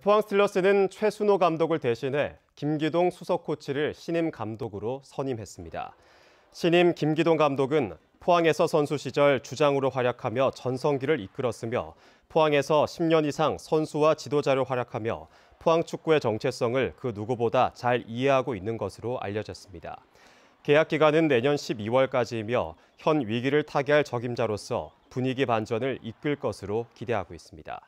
포항 스틸러스는 최순호 감독을 대신해 김기동 수석 코치를 신임 감독으로 선임했습니다. 신임 김기동 감독은 포항에서 선수 시절 주장으로 활약하며 전성기를 이끌었으며 포항에서 10년 이상 선수와 지도자로 활약하며 포항 축구의 정체성을 그 누구보다 잘 이해하고 있는 것으로 알려졌습니다. 계약 기간은 내년 12월까지이며 현 위기를 타개할 적임자로서 분위기 반전을 이끌 것으로 기대하고 있습니다.